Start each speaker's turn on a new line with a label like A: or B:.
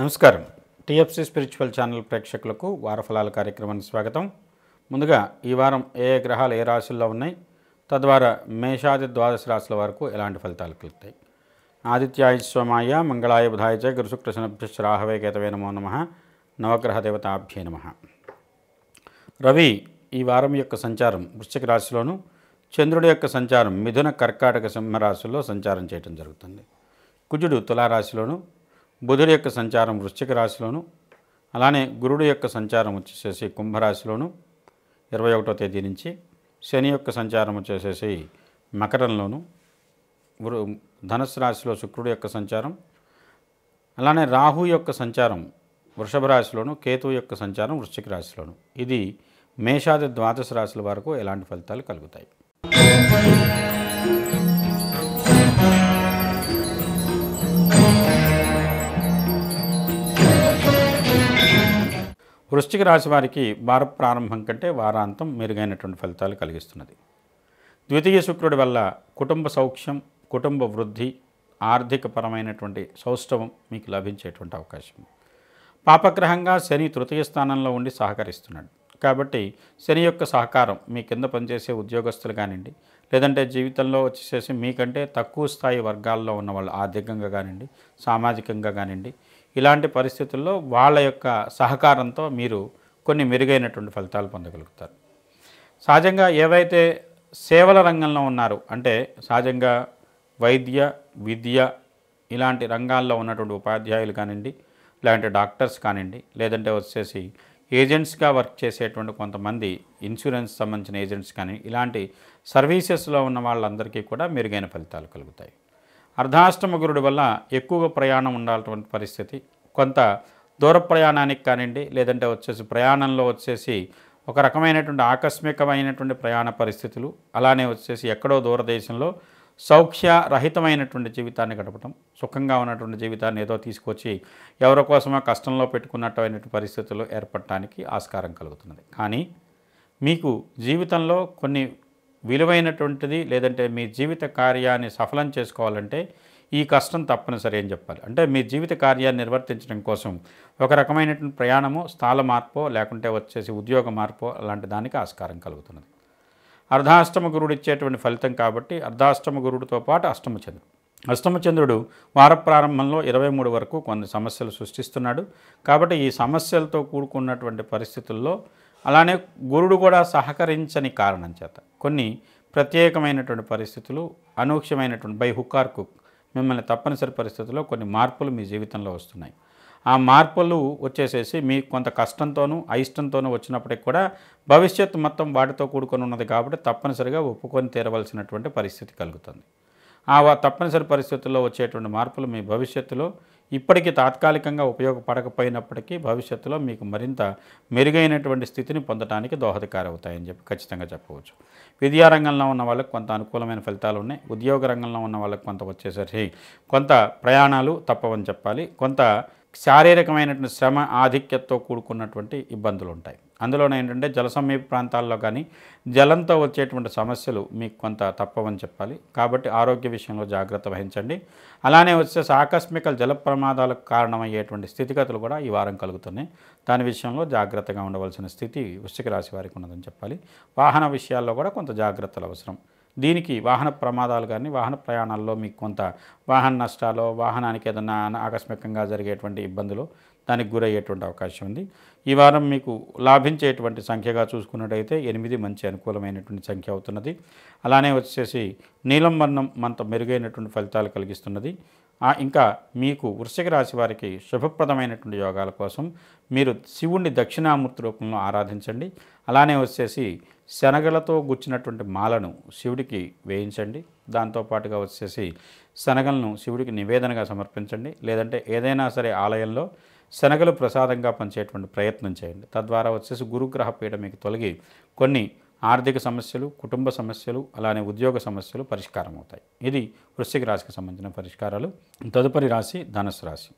A: నమస్కారం TFC spiritual channel ప్రేక్షకులకు వారఫలాల కార్యక్రమానికి స్వాగతం ముందుగా ఈ వారం ఏ గ్రహాలు ఏ రాశుల్లో ఉన్నాయి తద్వారా మేషాది ద్వాదశ రాశుల వరకు ఎలాంటి ఫలితాలు కలుగుతాయి ఆదిత్యాయ సోమాయ మంగళాయ బుధాయ చ గురుశుక్రశనభ్యశ్చ రాహవే కేతవే నమో నమ నవగ్రహ దేవతాభ్యే నమ రవి ఈ వారం యొక్క సంచారం వృశ్చిక రాశిలోను చంద్రుడి యొక్క సంచారం మిథున కర్కాటక సింహరాశుల్లో సంచారం చేయడం జరుగుతుంది కుజుడు తులారాశిలోను బుధుడి యొక్క సంచారం వృశ్చిక రాశిలోను అలానే గురుడు యొక్క సంచారం వచ్చేసేసి కుంభరాశిలోను ఇరవై ఒకటో తేదీ నుంచి శని యొక్క సంచారం వచ్చేసేసి మకరంలోను ధనుసు రాశిలో శుక్రుడు యొక్క సంచారం అలానే రాహు యొక్క సంచారం వృషభ రాశిలోను కేతువు యొక్క సంచారం వృశ్చిక రాశిలోను ఇది మేషాది ద్వాదశ రాశుల వరకు ఎలాంటి ఫలితాలు కలుగుతాయి వృశ్చిక రాశి వారికి వార ప్రారంభం కంటే వారాంతం మెరుగైనటువంటి ఫలితాలు కలిగిస్తున్నది ద్వితీయ శుక్రుడి వల్ల కుటుంబ సౌఖ్యం కుటుంబ వృద్ధి ఆర్థికపరమైనటువంటి సౌష్ఠవం మీకు లభించేటువంటి అవకాశం పాపగ్రహంగా శని తృతీయ స్థానంలో ఉండి సహకరిస్తున్నాడు కాబట్టి శని యొక్క సహకారం మీ కింద పనిచేసే ఉద్యోగస్తులు కానివ్వండి లేదంటే జీవితంలో వచ్చేసేసి మీకంటే తక్కువ స్థాయి వర్గాల్లో ఉన్న వాళ్ళు ఆర్థికంగా కానివ్వండి సామాజికంగా కానివ్వండి ఇలాంటి పరిస్థితుల్లో వాళ్ళ యొక్క సహకారంతో మీరు కొన్ని మెరుగైనటువంటి ఫలితాలు పొందగలుగుతారు సహజంగా ఏవైతే సేవల రంగంలో ఉన్నారు అంటే సహజంగా వైద్య విద్య ఇలాంటి రంగాల్లో ఉన్నటువంటి ఉపాధ్యాయులు కానివ్వండి లేదంటే డాక్టర్స్ కానివ్వండి లేదంటే వచ్చేసి ఏజెంట్స్గా వర్క్ చేసేటువంటి కొంతమంది ఇన్సూరెన్స్ సంబంధించిన ఏజెంట్స్ కానీ ఇలాంటి సర్వీసెస్లో ఉన్న వాళ్ళందరికీ కూడా మెరుగైన ఫలితాలు కలుగుతాయి అర్ధాష్టమ గురుడు వల్ల ఎక్కువగా ప్రయాణం ఉండాలటువంటి పరిస్థితి కొంత దూర ప్రయాణానికి కానివ్వండి లేదంటే వచ్చేసి ప్రయాణంలో వచ్చేసి ఒక రకమైనటువంటి ఆకస్మికమైనటువంటి ప్రయాణ పరిస్థితులు అలానే వచ్చేసి ఎక్కడో దూరదేశంలో సౌఖ్య రహితమైనటువంటి జీవితాన్ని గడపటం సుఖంగా ఉన్నటువంటి జీవితాన్ని ఏదో తీసుకొచ్చి ఎవరి కోసమో కష్టంలో పెట్టుకున్నట్టు అయినటువంటి పరిస్థితులు ఏర్పడటానికి ఆస్కారం కలుగుతున్నది కానీ మీకు జీవితంలో కొన్ని విలువైనటువంటిది లేదంటే మీ జీవిత కార్యాన్ని సఫలం చేసుకోవాలంటే ఈ కష్టం తప్పనిసరి అని చెప్పాలి అంటే మీ జీవిత కార్యాన్ని నిర్వర్తించడం కోసం ఒక రకమైనటువంటి ప్రయాణము స్థాల మార్పో లేకుంటే వచ్చేసి ఉద్యోగ మార్పో అలాంటి దానికి ఆస్కారం కలుగుతున్నది అర్ధాష్టమ గురుడు ఇచ్చేటువంటి ఫలితం కాబట్టి అర్ధాష్టమ గురుడితో పాటు అష్టమచంద్రుడు అష్టమచంద్రుడు వార ప్రారంభంలో ఇరవై మూడు వరకు కొన్ని సమస్యలు సృష్టిస్తున్నాడు కాబట్టి ఈ సమస్యలతో కూడుకున్నటువంటి పరిస్థితుల్లో అలానే గురుడు కూడా సహకరించని కారణం చేత కొన్ని ప్రత్యేకమైనటువంటి పరిస్థితులు అనూక్ష్యమైనటువంటి బై హుకార్ కుక్ మిమ్మల్ని తప్పనిసరి పరిస్థితుల్లో కొన్ని మార్పులు మీ జీవితంలో వస్తున్నాయి ఆ మార్పులు వచ్చేసేసి మీ కొంత కష్టంతోనూ అయిష్టంతోనూ వచ్చినప్పటికి కూడా భవిష్యత్తు మొత్తం వాటితో కూడుకొని ఉన్నది కాబట్టి తప్పనిసరిగా ఒప్పుకొని తీరవలసినటువంటి పరిస్థితి కలుగుతుంది ఆ తప్పనిసరి పరిస్థితుల్లో వచ్చేటువంటి మార్పులు మీ భవిష్యత్తులో ఇప్పటికీ తాత్కాలికంగా ఉపయోగపడకపోయినప్పటికీ భవిష్యత్తులో మీకు మరింత మెరుగైనటువంటి స్థితిని పొందడానికి దోహదకారవుతాయని చెప్పి ఖచ్చితంగా చెప్పవచ్చు విద్యారంగంలో ఉన్న వాళ్ళకి కొంత అనుకూలమైన ఫలితాలు ఉన్నాయి ఉద్యోగ రంగంలో ఉన్న వాళ్ళకి కొంత వచ్చేసరికి కొంత ప్రయాణాలు తప్పవని చెప్పాలి కొంత శారీరకమైనటువంటి శ్రమ ఆధిక్యతతో కూడుకున్నటువంటి ఇబ్బందులు ఉంటాయి అందులోనే ఏంటంటే జలసమీప ప్రాంతాల్లో కానీ జలంతో వచ్చేటువంటి సమస్యలు మీకు కొంత తప్పవని చెప్పాలి కాబట్టి ఆరోగ్య విషయంలో జాగ్రత్త వహించండి అలానే వచ్చే ఆకస్మిక జల ప్రమాదాలకు కారణమయ్యేటువంటి స్థితిగతులు కూడా ఈ వారం కలుగుతున్నాయి దాని విషయంలో జాగ్రత్తగా ఉండవలసిన స్థితి వృశ్చిక రాశి వారికి ఉన్నదని చెప్పాలి వాహన విషయాల్లో కూడా కొంత జాగ్రత్తలు అవసరం దీనికి వాహన ప్రమాదాలు కానీ వాహన ప్రయాణాల్లో మీకు కొంత వాహన నష్టాలు వాహనానికి ఏదైనా ఆకస్మికంగా జరిగేటువంటి ఇబ్బందులు దానికి గురయ్యేటువంటి అవకాశం ఉంది ఈ వారం మీకు లాభించేటువంటి సంఖ్యగా చూసుకున్నట్టయితే ఎనిమిది మంచి అనుకూలమైనటువంటి సంఖ్య అవుతున్నది అలానే వచ్చేసి నీలం వర్ణం మనతో మెరుగైనటువంటి ఫలితాలు కలిగిస్తున్నది ఇంకా మీకు వృశ్చిక రాశి వారికి శుభప్రదమైనటువంటి యోగాల కోసం మీరు శివుణ్ణి దక్షిణామూర్తి రూపంలో ఆరాధించండి అలానే వచ్చేసి శనగలతో గుచ్చినటువంటి మాలను శివుడికి వేయించండి దాంతోపాటుగా వచ్చేసి శనగలను శివుడికి నివేదనగా సమర్పించండి లేదంటే ఏదైనా సరే ఆలయంలో శనగలు ప్రసాదంగా పనిచేయటువంటి ప్రయత్నం చేయండి తద్వారా వచ్చేసి గురుగ్రహ పీఠ మీకు తొలగి కొన్ని ఆర్థిక సమస్యలు కుటుంబ సమస్యలు అలానే ఉద్యోగ సమస్యలు పరిష్కారం అవుతాయి ఇది వృశ్చిక రాశికి సంబంధించిన పరిష్కారాలు తదుపరి రాశి ధనస్సు రాశి